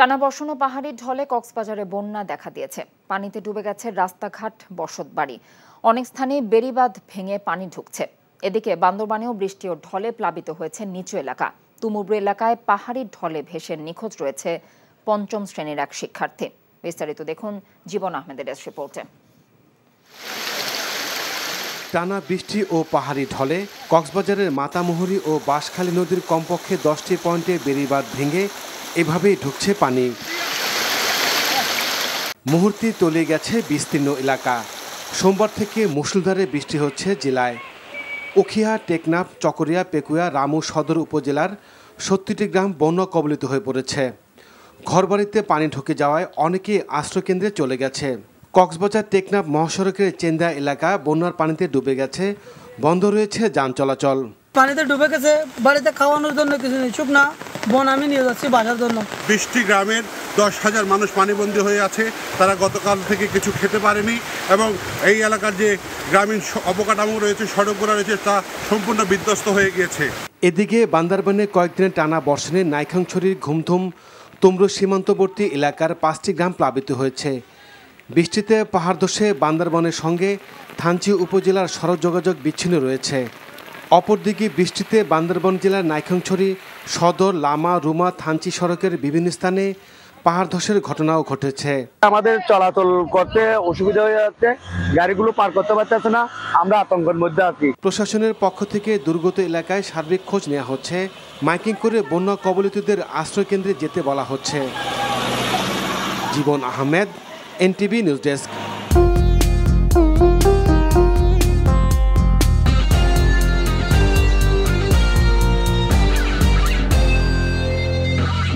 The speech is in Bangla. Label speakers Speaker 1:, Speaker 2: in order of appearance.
Speaker 1: টানা বর্ষণ ও পাহাড়ি ঢলে কক্সবাজারে বন্যা দেখা দিয়েছে পানিতে ডুবে গেছে রাস্তাঘাট বসত বাড়ি অনেক স্থানে বেড়িবাঁধ ভেঙে পানি ঢুকছে এদিকে বান্দরবানেও বৃষ্টি ও ঢলে প্লাবিত হয়েছে নিচু এলাকা তুমুব্র এলাকায় পাহাড়ি ঢলে ভেসে নিখোঁজ রয়েছে পঞ্চম শ্রেণীর এক শিক্ষার্থী বিস্তারিত দেখুন জীবন আহমেদের রিপোর্টে
Speaker 2: টানা বৃষ্টি ও পাহাড়ি ঢলে কক্সবাজারের মাতামুহুরি ও বাঁশখালী নদীর কমপক্ষে দশটি পয়েন্টে বেড়িবাঁধ ভেঙে এভাবেই ঢুকছে পানি মুহূর্তে তলিয়ে গেছে বিস্তীর্ণ এলাকা সোমবার থেকে মুসলধারে বৃষ্টি হচ্ছে জেলায় উখিয়া টেকনাফ চকরিয়া পেকুয়া রামু সদর উপজেলার সত্তরটি গ্রাম বন্য কবলিত হয়ে পড়েছে ঘরবাড়িতে পানি ঢুকে যাওয়ায় অনেকে আশ্রয়কেন্দ্রে চলে গেছে কক্সবাজার টেকনাফ মহাসড়কের চেন্দা এলাকা বন্যার পানিতে ডুবে গেছে বন্ধ রয়েছে যান চলাচল
Speaker 3: পানিতে ডুবে গেছে বাড়িতে খাওয়ানোর জন্য কিছু নেই না বন আমি নিয়ে যাচ্ছি বাসার জন্য বৃষ্টি গ্রামের দশ হাজার মানুষ পানিবন্দী হয়ে আছে তারা গতকাল থেকে কিছু খেতে পারেনি এবং এই এলাকার যে গ্রামীণ অবকাঠামো রয়েছে সড়কগুলো রয়েছে তা সম্পূর্ণ বিধ্বস্ত হয়ে গিয়েছে
Speaker 2: এদিকে বান্দারবানে কয়েকদিনের টানা বর্ষণে নাইখাংছড়ির ঘুমধুম তুমরু সীমান্তবর্তী এলাকার পাঁচটি গ্রাম প্লাবিত হয়েছে বৃষ্টিতে পাহাড়ধসে বান্দরবনের সঙ্গে থানচি উপজেলার সড়ক যোগাযোগ বিচ্ছিন্ন রয়েছে অপরদিকে বৃষ্টিতে বান্দরবন জেলার নাইখংছড়ি সদর লামা রুমা থানচি সড়কের বিভিন্ন স্থানে পাহাড় ধসের ঘটনাও ঘটেছে আমাদের চলাচল করতে অসুবিধা হয়ে যাচ্ছে গাড়িগুলো পার করতে পারতেছে না আমরা আতঙ্কের মধ্যে আছি প্রশাসনের পক্ষ থেকে দুর্গত এলাকায় সার্বিক খোঁজ নেওয়া হচ্ছে মাইকিং করে বন্যা কবলিতদের আশ্রয় কেন্দ্রে যেতে বলা হচ্ছে জীবন আহমেদ NTV News Desk.